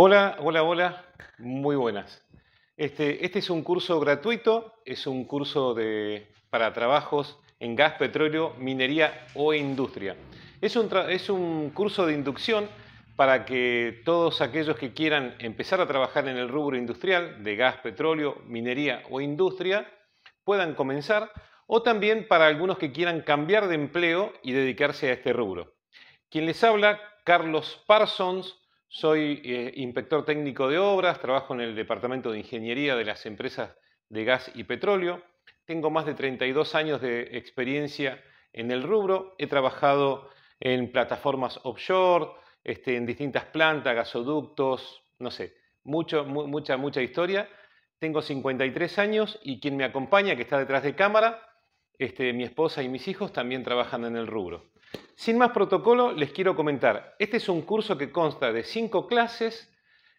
Hola, hola, hola. Muy buenas. Este, este, es un curso gratuito, es un curso para trabajos en gas, petróleo, minería o industria. Es un, es un curso de inducción para que todos aquellos que quieran empezar a trabajar en el rubro industrial de gas, petróleo, minería o industria puedan comenzar o también para algunos que quieran cambiar de empleo y dedicarse a este rubro. Quien les habla, Carlos Parsons, soy eh, inspector técnico de obras, trabajo en el Departamento de Ingeniería de las empresas de gas y petróleo. Tengo más de 32 años de experiencia en el rubro. He trabajado en plataformas offshore, este, en distintas plantas, gasoductos, no sé, mucho, mucha, mucha historia. Tengo 53 años y quien me acompaña, que está detrás de cámara, este, mi esposa y mis hijos también trabajan en el rubro. Sin más protocolo, les quiero comentar. Este es un curso que consta de cinco clases.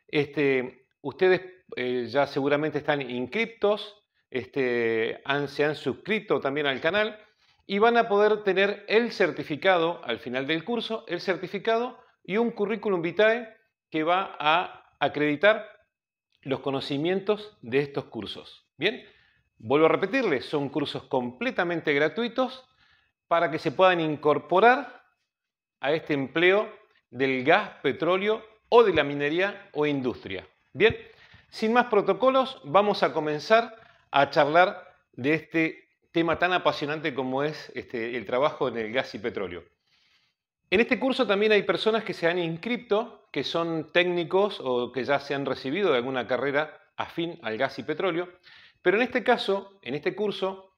Este, ustedes eh, ya seguramente están inscriptos, este, se han suscrito también al canal y van a poder tener el certificado al final del curso, el certificado y un currículum vitae que va a acreditar los conocimientos de estos cursos. Bien, vuelvo a repetirles, son cursos completamente gratuitos para que se puedan incorporar a este empleo del gas, petróleo o de la minería o industria. Bien, sin más protocolos, vamos a comenzar a charlar de este tema tan apasionante como es este, el trabajo en el gas y petróleo. En este curso también hay personas que se han inscrito, que son técnicos o que ya se han recibido de alguna carrera afín al gas y petróleo, pero en este caso, en este curso,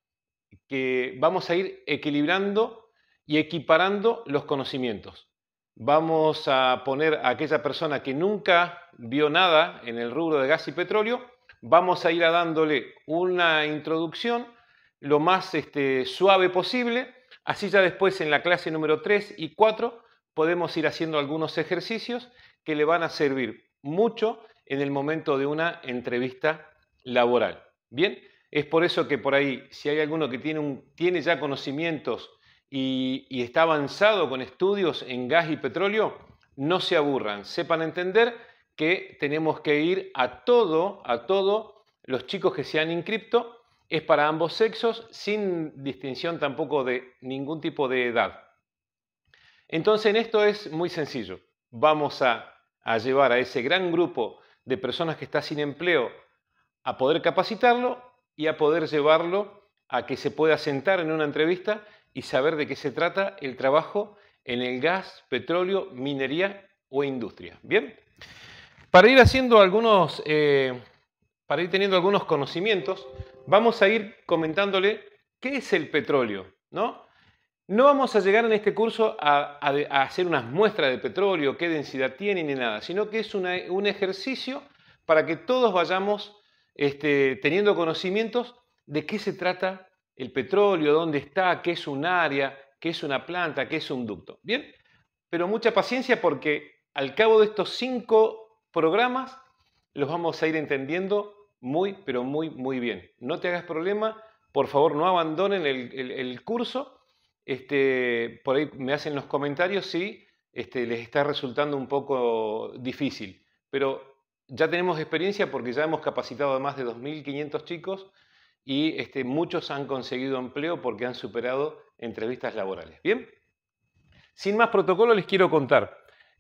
que vamos a ir equilibrando y equiparando los conocimientos. Vamos a poner a aquella persona que nunca vio nada en el rubro de gas y petróleo, vamos a ir a dándole una introducción lo más este, suave posible, así ya después en la clase número 3 y 4 podemos ir haciendo algunos ejercicios que le van a servir mucho en el momento de una entrevista laboral. Bien, es por eso que por ahí, si hay alguno que tiene, ya conocimientos y, está avanzado con estudios en gas y petróleo, no se aburran, sepan entender que tenemos que ir a todo, a todo, los chicos que se han inscripto, es para ambos sexos, sin distinción tampoco de ningún tipo de edad. Entonces, en esto es muy sencillo. Vamos a, a llevar a ese gran grupo de personas que está sin empleo a poder capacitarlo y a poder llevarlo a que se pueda sentar en una entrevista y saber de qué se trata el trabajo en el gas, petróleo, minería o industria. Bien, para ir haciendo algunos, eh, para ir teniendo algunos conocimientos, vamos a ir comentándole qué es el petróleo, ¿no? No vamos a llegar en este curso a, hacer unas muestras de petróleo, qué densidad tiene ni nada, sino que es un ejercicio para que todos vayamos este, teniendo conocimientos de qué se trata el petróleo, dónde está, qué es un área, qué es una planta, qué es un ducto. Bien, pero mucha paciencia porque al cabo de estos cinco programas los vamos a ir entendiendo muy, pero muy, muy bien. No te hagas problema, por favor no abandonen el, curso. Este, por ahí me hacen los comentarios si este, les está resultando un poco difícil, pero ya tenemos experiencia porque ya hemos capacitado a más de 2.500 chicos y este, muchos han conseguido empleo porque han superado entrevistas laborales. Bien, sin más protocolo les quiero contar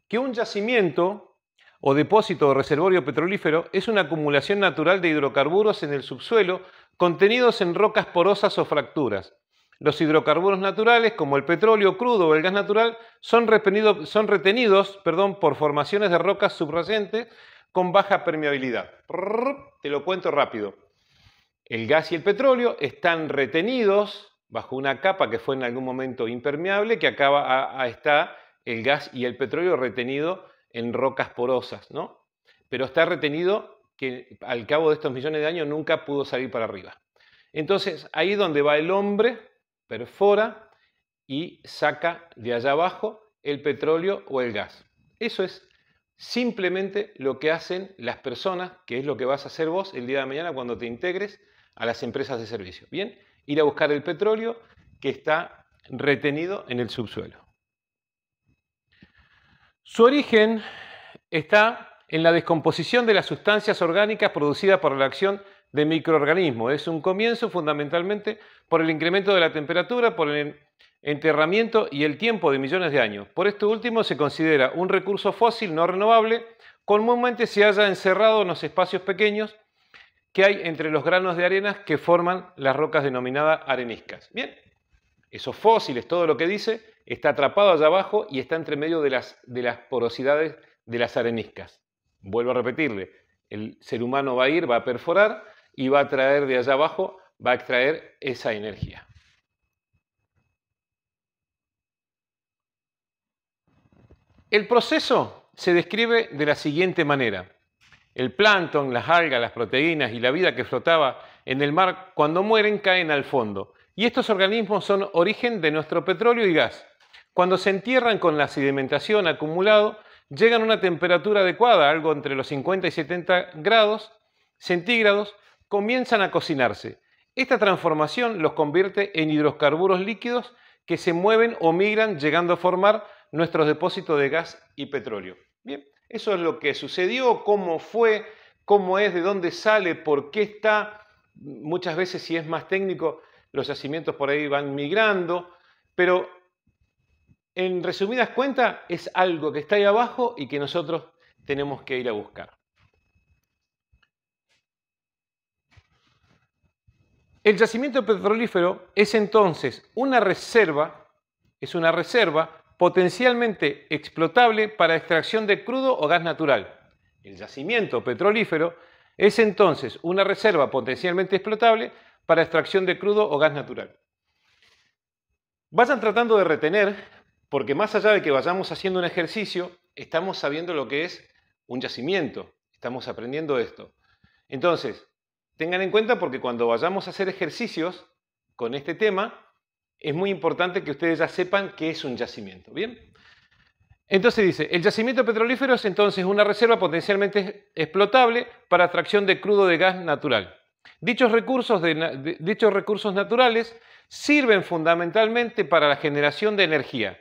que un yacimiento o depósito o reservorio petrolífero es una acumulación natural de hidrocarburos en el subsuelo contenidos en rocas porosas o fracturas. Los hidrocarburos naturales, como el petróleo crudo o el gas natural, son, retenidos perdón, por formaciones de rocas subyacentes con baja permeabilidad. Te lo cuento rápido. El gas y el petróleo están retenidos bajo una capa que fue en algún momento impermeable, que acaba a, estar está el gas y el petróleo retenido en rocas porosas, ¿no? Pero está retenido que al cabo de estos millones de años nunca pudo salir para arriba. Entonces, ahí donde va el hombre, perfora y saca de allá abajo el petróleo o el gas. Eso es simplemente lo que hacen las personas, que es lo que vas a hacer vos el día de mañana cuando te integres a las empresas de servicio. Bien, ir a buscar el petróleo que está retenido en el subsuelo. Su origen está en la descomposición de las sustancias orgánicas producidas por la acción de microorganismos. Es un comienzo fundamentalmente por el incremento de la temperatura, por el enterramiento y el tiempo de millones de años. Por esto último se considera un recurso fósil no renovable, comúnmente se haya encerrado en los espacios pequeños que hay entre los granos de arena que forman las rocas denominadas areniscas. Bien, esos fósiles, todo lo que dice, está atrapado allá abajo y está entre medio de las, de las porosidades de las areniscas. Vuelvo a repetirle, el ser humano va a ir, va a perforar y va a traer de allá abajo, va a extraer esa energía. El proceso se describe de la siguiente manera. El plancton, las algas, las proteínas y la vida que flotaba en el mar cuando mueren caen al fondo. Y estos organismos son origen de nuestro petróleo y gas. Cuando se entierran con la sedimentación acumulado, llegan a una temperatura adecuada, algo entre los 50 y 70 grados centígrados, comienzan a cocinarse. Esta transformación los convierte en hidrocarburos líquidos que se mueven o migran llegando a formar nuestros depósitos de gas y petróleo. Bien, eso es lo que sucedió, cómo fue, cómo es, de dónde sale, por qué está. Muchas veces, si es más técnico, los yacimientos por ahí van migrando, pero en resumidas cuentas es algo que está ahí abajo y que nosotros tenemos que ir a buscar. El yacimiento petrolífero es entonces una reserva, es una reserva potencialmente explotable para extracción de crudo o gas natural. El yacimiento petrolífero es entonces una reserva potencialmente explotable para extracción de crudo o gas natural. Vayan tratando de retener, porque más allá de que vayamos haciendo un ejercicio, estamos sabiendo lo que es un yacimiento, estamos aprendiendo esto. Entonces, tengan en cuenta porque cuando vayamos a hacer ejercicios con este tema, es muy importante que ustedes ya sepan qué es un yacimiento. ¿Bien? Entonces dice, el yacimiento petrolífero es entonces una reserva potencialmente explotable para atracción de crudo de gas natural. Dichos recursos, dichos recursos naturales sirven fundamentalmente para la generación de energía.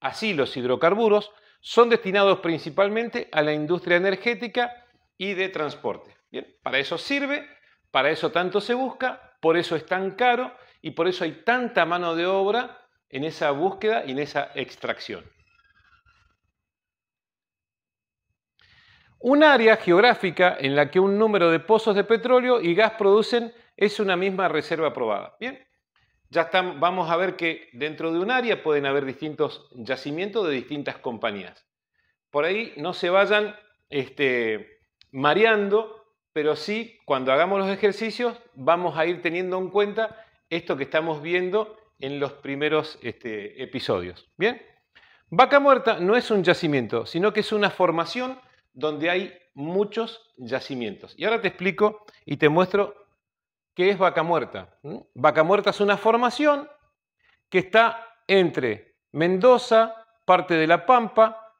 Así, los hidrocarburos son destinados principalmente a la industria energética y de transporte. Bien, para eso sirve, para eso tanto se busca, por eso es tan caro y por eso hay tanta mano de obra en esa búsqueda y en esa extracción. Un área geográfica en la que un número de pozos de petróleo y gas producen es una misma reserva aprobada. Bien, ya vamos a ver que dentro de un área pueden haber distintos yacimientos de distintas compañías. Por ahí no se vayan este, mareando, pero sí cuando hagamos los ejercicios vamos a ir teniendo en cuenta esto que estamos viendo en los primeros este, episodios. ¿Bien? Vaca Muerta no es un yacimiento, sino que es una formación donde hay muchos yacimientos. Y ahora te explico y te muestro qué es Vaca Muerta. Vaca Muerta es una formación que está entre Mendoza, parte de La Pampa,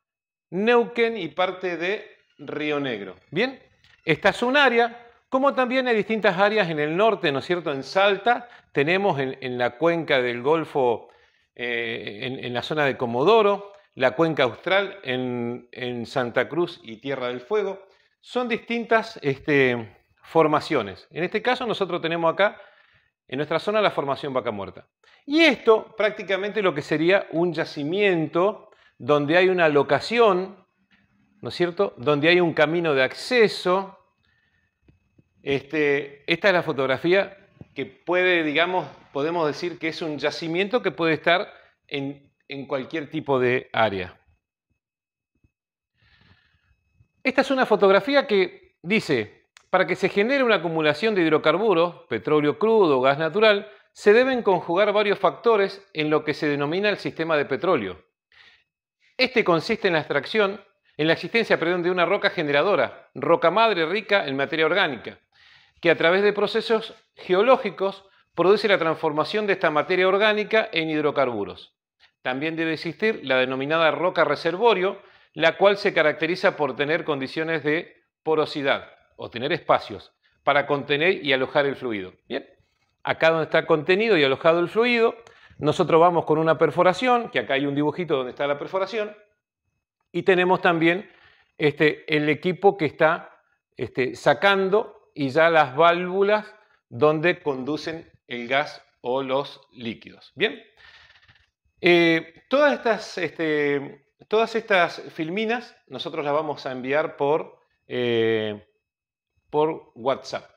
Neuquén y parte de Río Negro. ¿Bien? Esta es un área, como también hay distintas áreas en el norte, ¿no es cierto?, en Salta, tenemos en, la cuenca del Golfo, eh, en, la zona de Comodoro, la cuenca austral en, Santa Cruz y Tierra del Fuego, son distintas este, formaciones. En este caso nosotros tenemos acá, en nuestra zona, la formación Vaca Muerta. Y esto prácticamente lo que sería un yacimiento donde hay una locación, ¿no es cierto?, donde hay un camino de acceso. Este, esta es la fotografía que puede, digamos, podemos decir que es un yacimiento que puede estar en, en cualquier tipo de área. Esta es una fotografía que dice, para que se genere una acumulación de hidrocarburos, petróleo crudo o gas natural, se deben conjugar varios factores en lo que se denomina el sistema de petróleo. Este consiste en la extracción, en la existencia perdón, de una roca generadora, roca madre rica en materia orgánica, que a través de procesos geológicos produce la transformación de esta materia orgánica en hidrocarburos. También debe existir la denominada roca reservorio, la cual se caracteriza por tener condiciones de porosidad o tener espacios para contener y alojar el fluido. Bien, acá donde está contenido y alojado el fluido, nosotros vamos con una perforación, que acá hay un dibujito donde está la perforación, y tenemos también este, el equipo que está este, sacando y ya las válvulas donde conducen el gas o los líquidos. Bien, eh, todas, estas, este, todas estas filminas nosotros las vamos a enviar por, eh, por WhatsApp.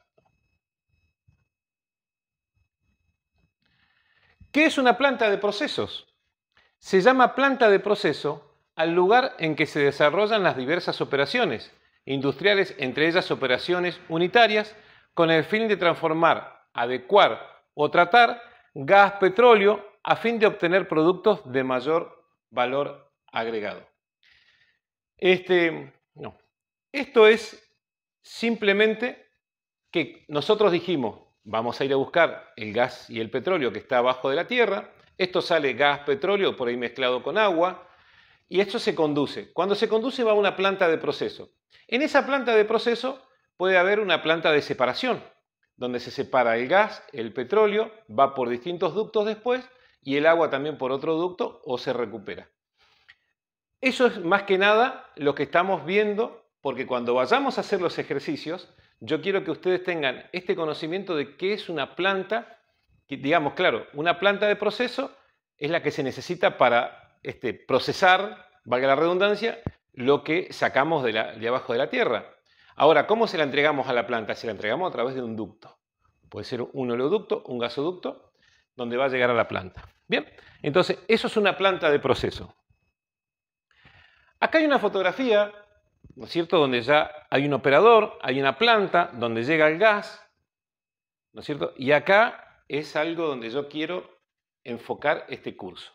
¿Qué es una planta de procesos? Se llama planta de proceso al lugar en que se desarrollan las diversas operaciones industriales, entre ellas operaciones unitarias, con el fin de transformar, adecuar o tratar gas petróleo a fin de obtener productos de mayor valor agregado. Este, no. Esto es simplemente que nosotros dijimos, vamos a ir a buscar el gas y el petróleo que está abajo de la tierra, esto sale gas, petróleo, por ahí mezclado con agua, y esto se conduce. Cuando se conduce va a una planta de proceso. En esa planta de proceso puede haber una planta de separación, donde se separa el gas, el petróleo, va por distintos ductos después y el agua también por otro ducto o se recupera. Eso es más que nada lo que estamos viendo, porque cuando vayamos a hacer los ejercicios, yo quiero que ustedes tengan este conocimiento de qué es una planta, digamos, claro, una planta de proceso es la que se necesita para este, procesar, valga la redundancia, lo que sacamos de, de abajo de la tierra. Ahora, ¿cómo se la entregamos a la planta? Se la entregamos a través de un ducto. Puede ser un oleoducto, un gasoducto, donde va a llegar a la planta. Bien, entonces eso es una planta de proceso. Acá hay una fotografía, ¿no es cierto?, donde ya hay un operador, hay una planta, donde llega el gas, ¿no es cierto? Y acá es algo donde yo quiero enfocar este curso.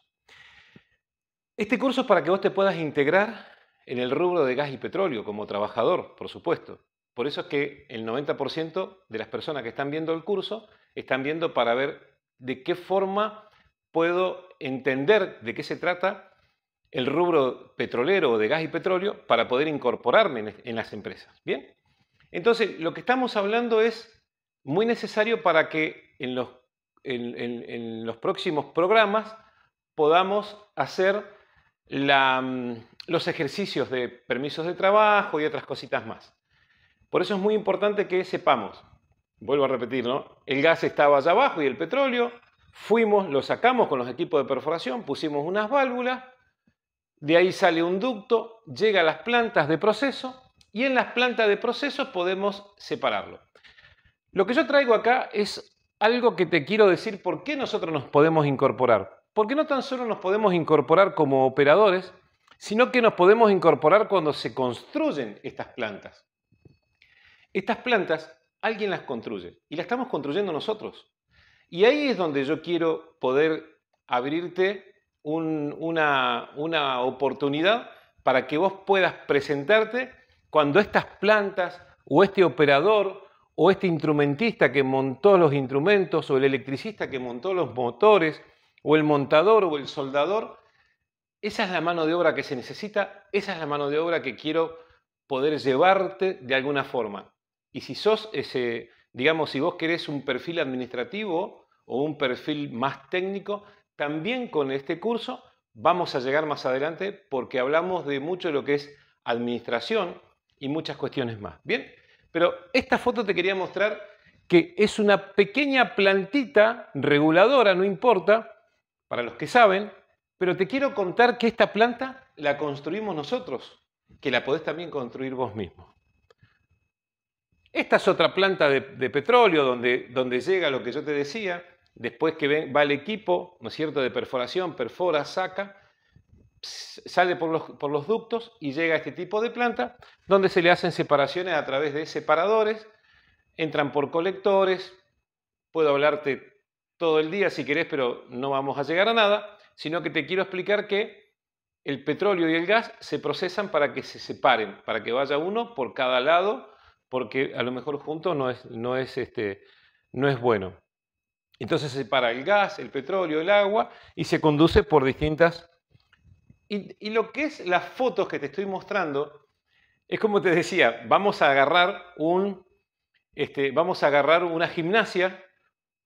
Este curso es para que vos te puedas integrar en el rubro de gas y petróleo como trabajador, por supuesto. Por eso es que el 90% de las personas que están viendo el curso están viendo para ver de qué forma puedo entender de qué se trata el rubro petrolero o de gas y petróleo para poder incorporarme en las empresas. Bien, entonces lo que estamos hablando es muy necesario para que en los, los próximos programas podamos hacer Mm, los ejercicios de permisos de trabajo y otras cositas más. Por eso es muy importante que sepamos, vuelvo a repetir, El gas estaba allá abajo y el petróleo, fuimos, lo sacamos con los equipos de perforación, pusimos unas válvulas, de ahí sale un ducto, llega a las plantas de proceso y en las plantas de proceso podemos separarlo. Lo que yo traigo acá es algo que te quiero decir por qué nosotros nos podemos incorporar. Porque no tan solo nos podemos incorporar como operadores, sino que nos podemos incorporar cuando se construyen estas plantas. Estas plantas alguien las construye y las estamos construyendo nosotros. Y ahí es donde yo quiero poder abrirte una, una oportunidad para que vos puedas presentarte cuando estas plantas o este operador o este instrumentista que montó los instrumentos o el electricista que montó los motores o el montador o el soldador, esa es la mano de obra que se necesita, esa es la mano de obra que quiero poder llevarte de alguna forma. Y si sos ese, digamos, si vos querés un perfil administrativo o un perfil más técnico, también con este curso vamos a llegar más adelante porque hablamos de mucho lo que es administración y muchas cuestiones más. Bien, pero esta foto te quería mostrar que es una pequeña plantita reguladora, no importa, para los que saben, pero te quiero contar que esta planta la construimos nosotros, que la podés también construir vos mismo. Esta es otra planta de, petróleo donde, donde llega lo que yo te decía, después que va el equipo, ¿no es cierto?, de perforación, perfora, saca, sale por los, por los, ductos y llega a este tipo de planta, donde se le hacen separaciones a través de separadores, entran por colectores, puedo hablarte todo el día si querés, pero no vamos a llegar a nada, sino que te quiero explicar que el petróleo y el gas se procesan para que se separen, para que vaya uno por cada lado, porque a lo mejor juntos no es, no es, este, no es bueno. Entonces se separa el gas, el petróleo, el agua y se conduce por distintas... Y, y lo que es las fotos que te estoy mostrando, es como te decía, vamos a agarrar un, este, vamos a agarrar una gimnasia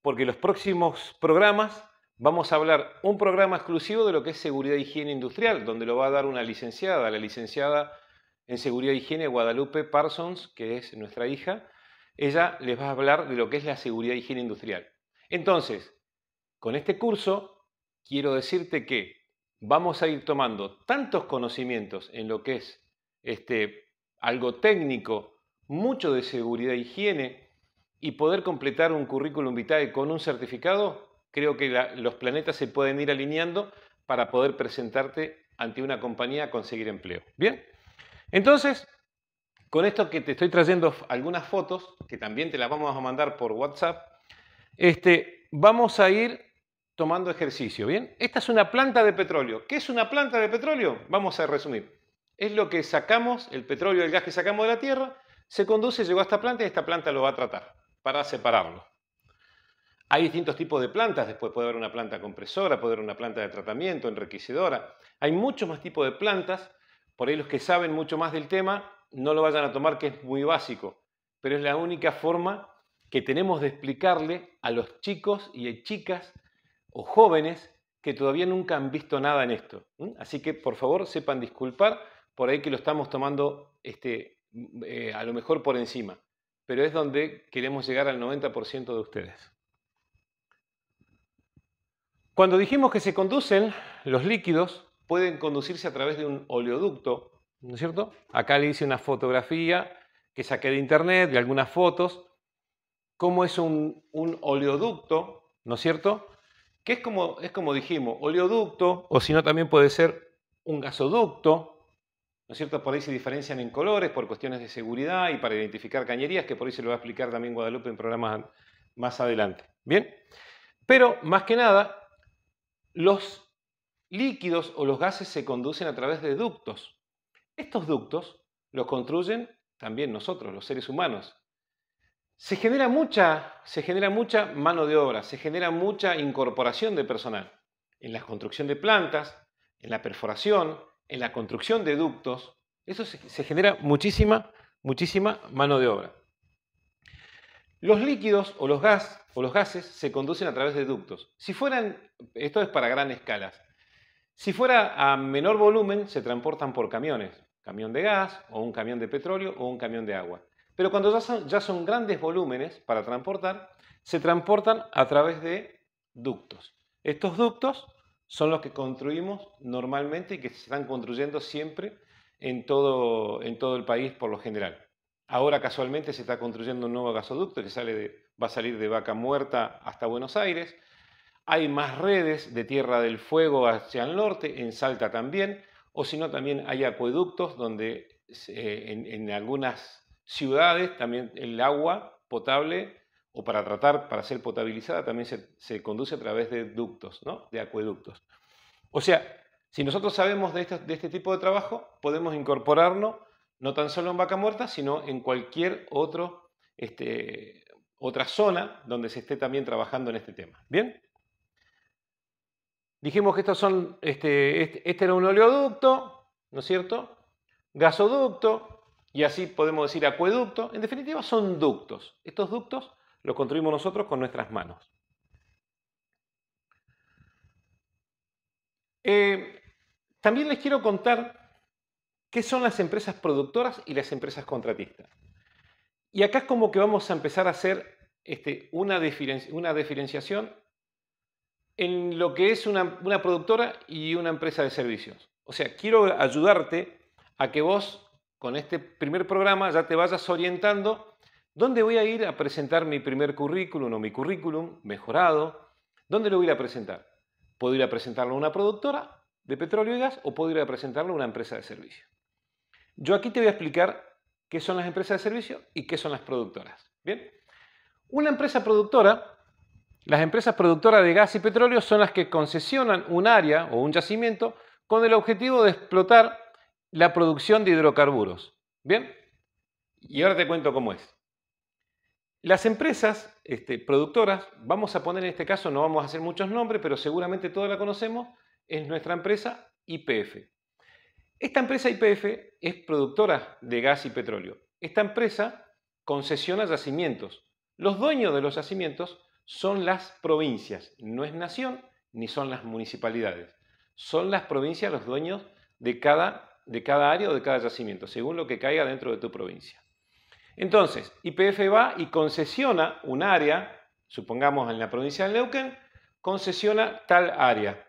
porque los próximos programas vamos a hablar un programa exclusivo de lo que es seguridad e higiene industrial, donde lo va a dar una licenciada, la licenciada en seguridad e higiene Guadalupe Parsons, que es nuestra hija. Ella les va a hablar de lo que es la seguridad e higiene industrial. Entonces, con este curso quiero decirte que vamos a ir tomando tantos conocimientos en lo que es este, algo técnico, mucho de seguridad e higiene, y poder completar un currículum vitae con un certificado, creo que los planetas se pueden ir alineando para poder presentarte ante una compañía a conseguir empleo. Bien, entonces, con esto que te estoy trayendo algunas fotos, que también te las vamos a mandar por WhatsApp, este, vamos a ir tomando ejercicio. Bien, esta es una planta de petróleo. ¿Qué es una planta de petróleo? Vamos a resumir. Es lo que sacamos, el petróleo, el gas que sacamos de la tierra, se conduce, llegó a esta planta y esta planta lo va a tratar para separarlo. Hay distintos tipos de plantas, después puede haber una planta compresora, puede haber una planta de tratamiento, enriquecedora. Hay muchos más tipos de plantas, por ahí los que saben mucho más del tema no lo vayan a tomar que es muy básico, pero es la única forma que tenemos de explicarle a los chicos y a chicas o jóvenes que todavía nunca han visto nada en esto. Así que por favor sepan disculpar por ahí que lo estamos tomando este, eh, a lo mejor por encima pero es donde queremos llegar al 90% de ustedes. Cuando dijimos que se conducen, los líquidos pueden conducirse a través de un oleoducto, ¿no es cierto? Acá le hice una fotografía que saqué de internet, de algunas fotos, cómo es un, oleoducto, ¿no es cierto? Que es como, es como dijimos, oleoducto, o si no también puede ser un gasoducto, por ahí se diferencian en colores por cuestiones de seguridad y para identificar cañerías, que por ahí se lo va a explicar también Guadalupe en programas más adelante. Bien, pero más que nada, los líquidos o los gases se conducen a través de ductos. Estos ductos los construyen también nosotros, los seres humanos. Se genera mucha, se genera mucha mano de obra, se genera mucha incorporación de personal en la construcción de plantas, en la perforación, en la construcción de ductos, eso se, genera muchísima, muchísima mano de obra. Los líquidos o los, gas, o los gases se conducen a través de ductos. Si fueran, esto es para gran escalas, si fuera a menor volumen se transportan por camiones, camión de gas o un camión de petróleo o un camión de agua. Pero cuando ya son grandes volúmenes para transportar, se transportan a través de ductos. Estos ductos son los que construimos normalmente y que se están construyendo siempre en todo, el país por lo general. Ahora casualmente se está construyendo un nuevo gasoducto que sale va a salir de Vaca Muerta hasta Buenos Aires. Hay más redes de Tierra del Fuego hacia el norte, en Salta también, o si no también hay acueductos donde eh, en algunas ciudades también el agua potable o para tratar, para ser potabilizada, también se, conduce a través de ductos, ¿no? de acueductos. O sea, si nosotros sabemos este, de este, tipo de trabajo, podemos incorporarlo no tan solo en vaca muerta, sino en cualquier otro, este, otra zona donde se esté también trabajando en este tema. ¿Bien? Dijimos que estos son, este, este era un oleoducto, ¿no es cierto? Gasoducto, y así podemos decir acueducto. En definitiva, son ductos. Estos ductos lo construimos nosotros con nuestras manos. Eh, también les quiero contar qué son las empresas productoras y las empresas contratistas. Y acá es como que vamos a empezar a hacer este, una, una, diferenciación en lo que es una, una productora y una empresa de servicios. O sea, quiero ayudarte a que vos con este primer programa ya te vayas orientando ¿Dónde voy a ir a presentar mi primer currículum o mi currículum mejorado? ¿Dónde lo voy a ir a presentar? Puedo ir a presentarlo a una productora de petróleo y gas o puedo ir a presentarlo a una empresa de servicio. Yo aquí te voy a explicar qué son las empresas de servicio y qué son las productoras. Bien, una empresa productora, las empresas productoras de gas y petróleo son las que concesionan un área o un yacimiento con el objetivo de explotar la producción de hidrocarburos. Bien, y ahora te cuento cómo es. Las empresas este, productoras, vamos a poner en este caso, no vamos a hacer muchos nombres, pero seguramente todos la conocemos, es nuestra empresa IPF. Esta empresa IPF es productora de gas y petróleo. Esta empresa concesiona yacimientos. Los dueños de los yacimientos son las provincias, no es nación ni son las municipalidades. Son las provincias los dueños de cada, de cada área o de cada yacimiento, según lo que caiga dentro de tu provincia. Entonces, IPF va y concesiona un área, supongamos en la provincia de Neuquén, concesiona tal área.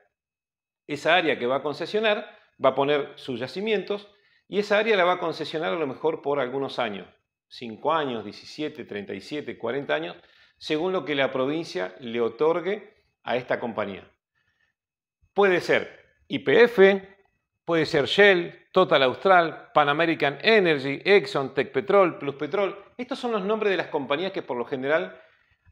Esa área que va a concesionar va a poner sus yacimientos y esa área la va a concesionar a lo mejor por algunos años, 5 años, 17, 37, 40 años, según lo que la provincia le otorgue a esta compañía. Puede ser IPF, puede ser Shell, Total Austral, Pan American Energy, Exxon, Plus Petrol. Estos son los nombres de las compañías que por lo general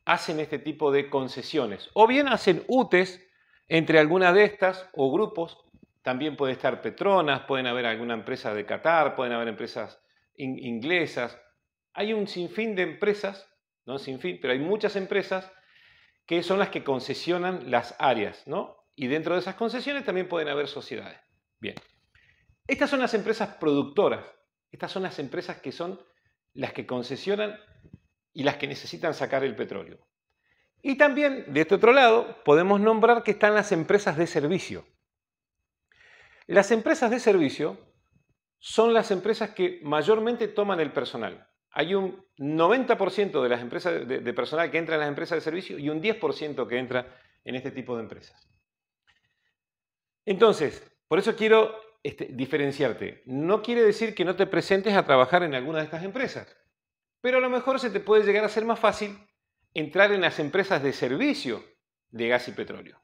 hacen este tipo de concesiones. O bien hacen UTES entre algunas de estas o grupos. También puede estar Petronas, pueden haber alguna empresa de Qatar, pueden haber empresas inglesas. Hay un sinfín de empresas, no sinfín, pero hay muchas empresas que son las que concesionan las áreas, ¿no? Y dentro de esas concesiones también pueden haber sociedades. Bien. Estas son las empresas productoras. Estas son las empresas que son las que concesionan y las que necesitan sacar el petróleo. Y también, de este otro lado, podemos nombrar que están las empresas de servicio. Las empresas de servicio son las empresas que mayormente toman el personal. Hay un 90% de, las empresas de, personal que entra en las empresas de servicio y un 10% que entra en este tipo de empresas. Entonces, por eso quiero este, diferenciarte. No quiere decir que no te presentes a trabajar en alguna de estas empresas, pero a lo mejor se te puede llegar a ser más fácil entrar en las empresas de servicio de gas y petróleo.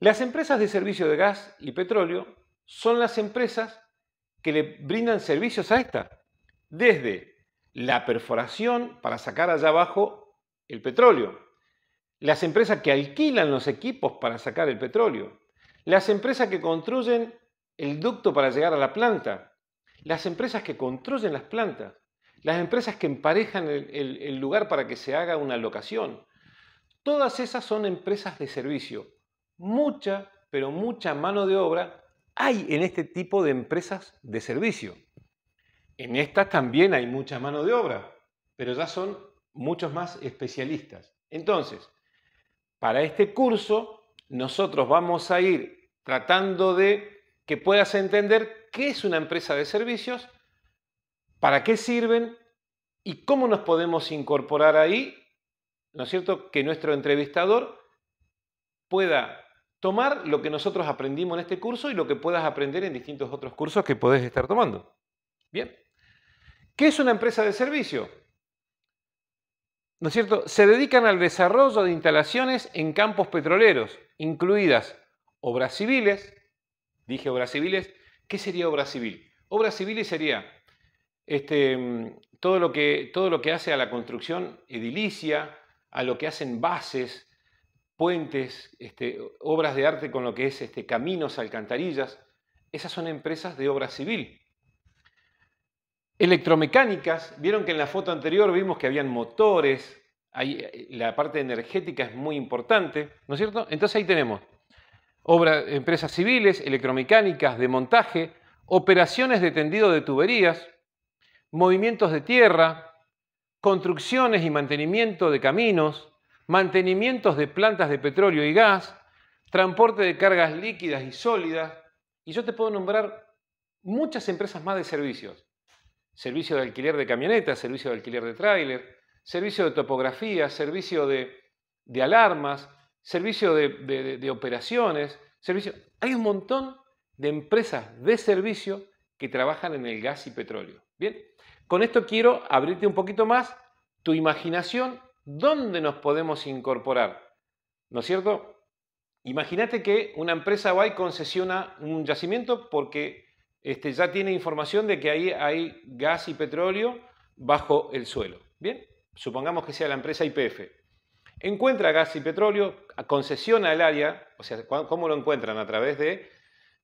Las empresas de servicio de gas y petróleo son las empresas que le brindan servicios a esta, desde la perforación para sacar allá abajo el petróleo, las empresas que alquilan los equipos para sacar el petróleo, las empresas que construyen el ducto para llegar a la planta, las empresas que construyen las plantas, las empresas que emparejan el, lugar para que se haga una locación. Todas esas son empresas de servicio. Mucha, pero mucha mano de obra hay en este tipo de empresas de servicio. En estas también hay mucha mano de obra, pero ya son muchos más especialistas. Entonces, para este curso nosotros vamos a ir tratando de que puedas entender qué es una empresa de servicios, para qué sirven y cómo nos podemos incorporar ahí, ¿no es cierto? Que nuestro entrevistador pueda tomar lo que nosotros aprendimos en este curso y lo que puedas aprender en distintos otros cursos que podés estar tomando. Bien. ¿Qué es una empresa de servicio? ¿no es cierto? Se dedican al desarrollo de instalaciones en campos petroleros, incluidas obras civiles, dije obras civiles, ¿qué sería obra civil? Obra civil sería este, mm, todo, lo que, todo lo que hace a la construcción edilicia, a lo que hacen bases, puentes, este, obras de arte con lo que es este, caminos, alcantarillas, esas son empresas de obra civil. Electromecánicas, vieron que en la foto anterior vimos que habían motores, eh, la parte energética es muy importante, ¿no es cierto? Entonces ahí tenemos empresas civiles, electromecánicas, de montaje, operaciones de tendido de tuberías, movimientos de tierra, construcciones y mantenimiento de caminos, mantenimientos de plantas de petróleo y gas, transporte de cargas líquidas y sólidas, y yo te puedo nombrar muchas empresas más de servicios servicio de alquiler de camionetas, servicio de alquiler de tráiler, servicio de topografía, servicio de, alarmas, servicio de, operaciones, servicio... Hay un montón de empresas de servicio que trabajan en el gas y petróleo. Bien, con esto quiero abrirte un poquito más tu imaginación, dónde nos podemos incorporar, ¿no es cierto? Imagínate que una empresa va y concesiona un yacimiento porque este, ya tiene información de que ahí hay gas y petróleo bajo el suelo. Bien, supongamos que sea la empresa IPF. Encuentra gas y petróleo, concesiona el área, o sea, ¿cómo lo encuentran? A través de,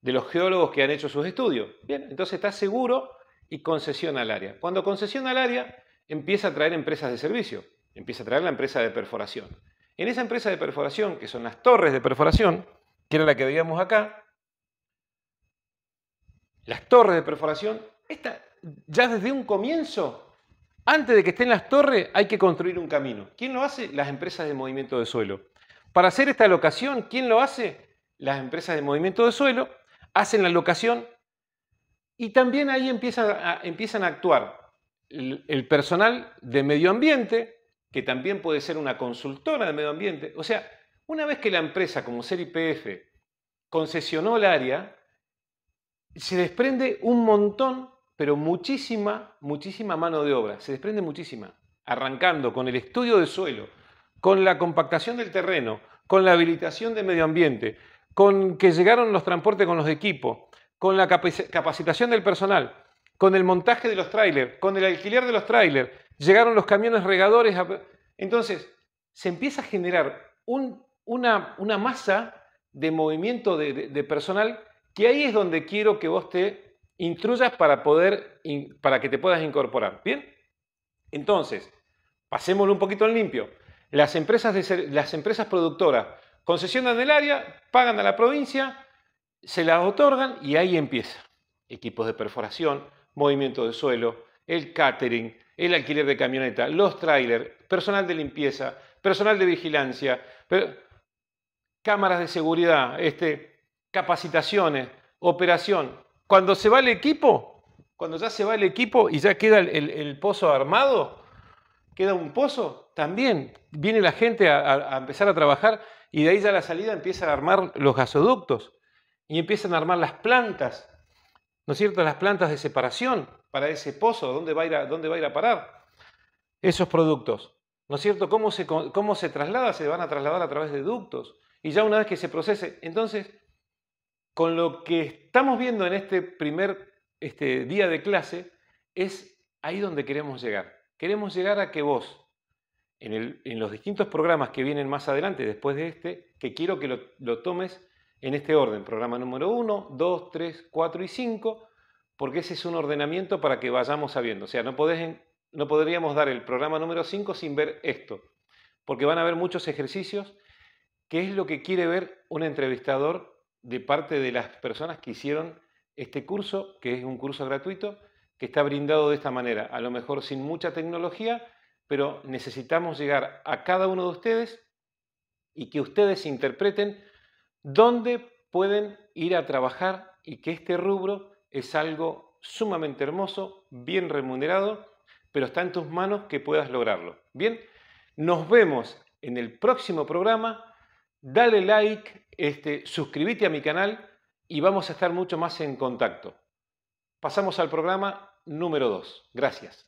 de los geólogos que han hecho sus estudios. Bien, entonces está seguro y concesiona el área. Cuando concesiona el área, empieza a traer empresas de servicio, empieza a traer la empresa de perforación. En esa empresa de perforación, que son las torres de perforación, que era la que veíamos acá, las torres de perforación, esta, ya desde un comienzo, antes de que estén las torres, hay que construir un camino. ¿Quién lo hace? Las empresas de movimiento de suelo. Para hacer esta locación, ¿quién lo hace? Las empresas de movimiento de suelo hacen la locación y también ahí empiezan a, actuar el, personal de medio ambiente, que también puede ser una consultora de medio ambiente. O sea, una vez que la empresa, como ser concesionó el área, se desprende un montón, pero muchísima, muchísima mano de obra. Se desprende muchísima. Arrancando con el estudio de suelo, con la compactación del terreno, con la habilitación de medio ambiente, con que llegaron los transportes con los equipos, con la capacitación del personal, con el montaje de los trailers, con el alquiler de los trailers, llegaron los camiones regadores. Entonces, se empieza a generar una, masa de movimiento de personal y ahí es donde quiero que vos te intruyas para poder, para que te puedas incorporar. ¿Bien? Entonces, pasémoslo un poquito en limpio. Las empresas, de, las empresas productoras concesionan el área, pagan a la provincia, se la otorgan y ahí empieza. Equipos de perforación, movimiento de suelo, el catering, el alquiler de camioneta, los trailers, personal de limpieza, personal de vigilancia, cámaras de seguridad, este, capacitaciones, operación. Cuando se va el equipo, cuando ya se va el equipo y ya queda el, pozo armado, queda un pozo, también viene la gente a, empezar a trabajar y de ahí ya la salida empieza a armar los gasoductos y empiezan a armar las plantas, ¿no es cierto? Las plantas de separación para ese pozo, ¿dónde va a ir a, dónde va a, ir a parar esos productos? ¿No es cierto? ¿Cómo ¿Cómo se traslada? Se van a trasladar a través de ductos. Y ya una vez que se procese, entonces con lo que estamos viendo en este primer este, día de clase es ahí donde queremos llegar. Queremos llegar a que vos, en, los distintos programas que vienen más adelante después de este, que quiero que lo, tomes en este orden, programa número 1, 2, 3, 4 y 5, porque ese es un ordenamiento para que vayamos sabiendo. O sea, no, no podríamos dar el programa número 5 sin ver esto, porque van a haber muchos ejercicios, que es lo que quiere ver un entrevistador de parte de las personas que hicieron este curso, que es un curso gratuito, que está brindado de esta manera, a lo mejor sin mucha tecnología, pero necesitamos llegar a cada uno de ustedes y que ustedes interpreten dónde pueden ir a trabajar y que este rubro es algo sumamente hermoso, bien remunerado, pero está en tus manos que puedas lograrlo. Bien, nos vemos en el próximo programa dale like, este, suscríbete a mi canal y vamos a estar mucho más en contacto. Pasamos al programa número 2. Gracias.